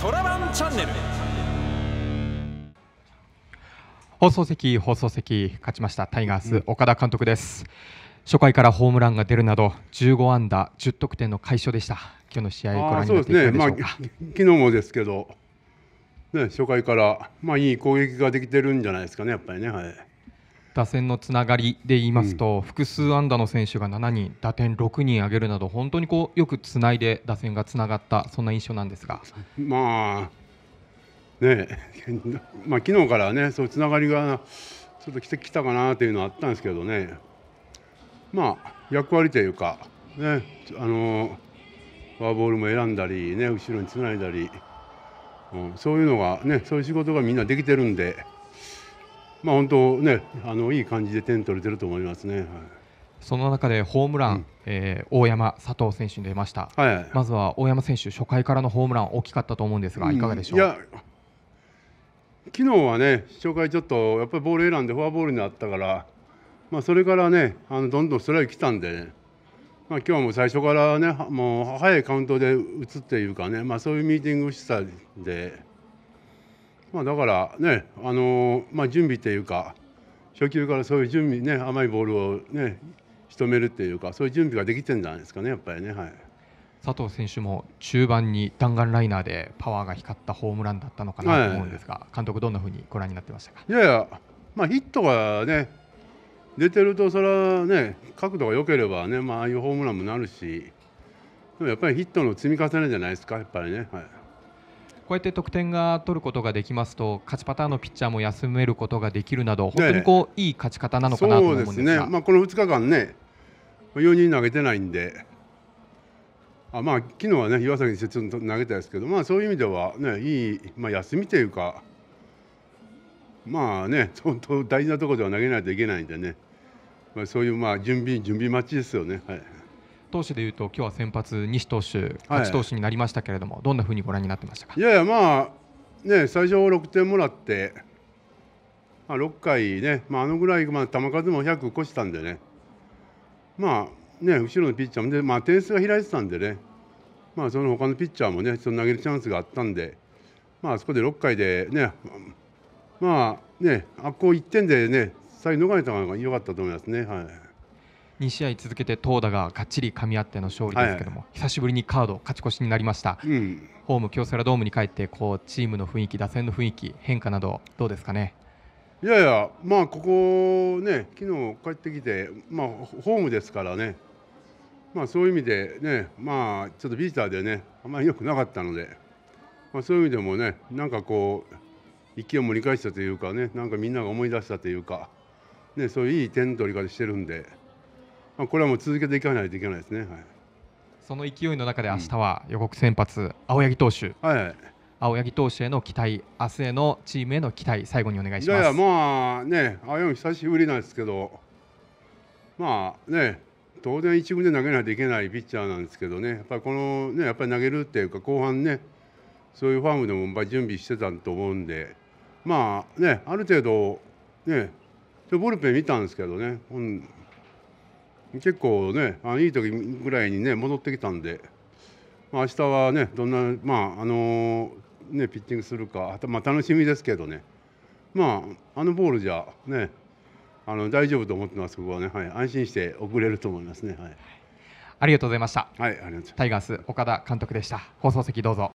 トラバンチャンネル放送席放送席勝ちましたタイガース、岡田監督です初回からホームランが出るなど15安打10得点の快勝でした今日の試合ご覧になっていかがでしょうか、ねまあ、昨日もですけどね初回からまあいい攻撃ができてるんじゃないですかねやっぱりねはい打線のつながりで言いますと、うん、複数安打の選手が7人打点6人挙げるなど本当にこうよくつないで打線がつながったそんな印象なんですが。まあねまあ、昨日からねそうつながりがちょっと来てきたかなというのはあったんですけどね、まあ、役割というか、ね、あのフォアボールも選んだり、ね、後ろにつないだり、うん、そういうのが、ね、そういう仕事がみんなできてるんで。まあ、本当ねあのいい感じで点取れてると思いますね。はい、その中でホームラン、うん、えー、大山、佐藤選手に出ました、はいまずは大山選手、初回からのホームラン、大きかったと思うんですが、いかがでしょう、いや、昨日はね、初回ちょっとやっぱりボール選んでフォアボールになったから、まあ、それからね、あのどんどんストライク来たんで、ね、まあ、今日も最初からね、もう早いカウントで打つっていうかね、まあ、そういうミーティングをしたんで。まあ、だからね、あのまあ、準備というか初球からそういう準備ね甘いボールをね仕留めるっていうかそういう準備ができてるんじゃないですかねやっぱりね、はい、佐藤選手も中盤に弾丸ライナーでパワーが光ったホームランだったのかなと思うんですが、はい、監督どんなふうにご覧になってましたかいやいや、まあ、ヒットがね出てるとそれはね角度が良ければね、まああいうホームランもなるしでもやっぱりヒットの積み重ねじゃないですかやっぱりね。はいこうやって得点が取ることができますと勝ちパターンのピッチャーも休めることができるなど本当にこう、いい勝ち方なのかなと思うんですね、まあ、この2日間ね4人投げてないんであまあ昨日はね岩崎に説投げたんですけど、まあ、そういう意味では、ね、いい、まあ、休みというかまあね本当大事なところでは投げないといけないんでね、まあ、そういうまあ準備準備待ちですよね。はい投手でいうと今日は先発西投手勝ち投手になりましたけれども、はい、どんなふうにご覧になってましたかいやいやまあね最初6点もらって、まあ、6回ね、まあ、あのぐらい、まあ、球数も100越したんでねまあね後ろのピッチャーもで、まあ、点数が開いてたんでねまあその他のピッチャーもねその投げるチャンスがあったんでまあそこで6回でねまあねあっこう1点でね最後逃れたのが良かったと思いますねはい。2試合続けて投打ががっちりかみ合っての勝利ですけども、はい、久しぶりにカード勝ち越しになりました、うん、ホーム京セラドームに帰ってこうチームの雰囲気打線の雰囲気変化などどうですかねいやいや、まあ、ここね昨日帰ってきて、まあ、ホームですからね、まあ、そういう意味でね、まあ、ちょっとビジターでねあまり良くなかったので、まあ、そういう意味でもねなんかこう勢いを盛り返したというかねなんかみんなが思い出したというか、ね、そういういい点取り方してるんで。まあ、これはもう続けていかないといけないですね。はい、その勢いの中で明日は予告先発、うん、青柳投手、はい、青柳投手への期待、明日へのチームへの期待、最後にお願いします。いやまあね、青柳、久しぶりなんですけど、まあね、当然、一軍で投げないといけないピッチャーなんですけどね、やっぱりこのね、やっぱり投げるっていうか、後半ね、そういうファームでも準備してたと思うんで、まあね、ある程度、ね、ちょボルペン見たんですけどね、う結構ねあのいい時ぐらいにね戻ってきたんで、まあ、明日はねどんな、まああのね、ピッチングするか、まあ、楽しみですけどね、まあ、あのボールじゃ、ね、あの大丈夫と思ってます、こはね、はい、安心して送れると思いますね。はいありがとうございました。はい、ありがとうタイガース岡田監督でした。放送席どうぞ。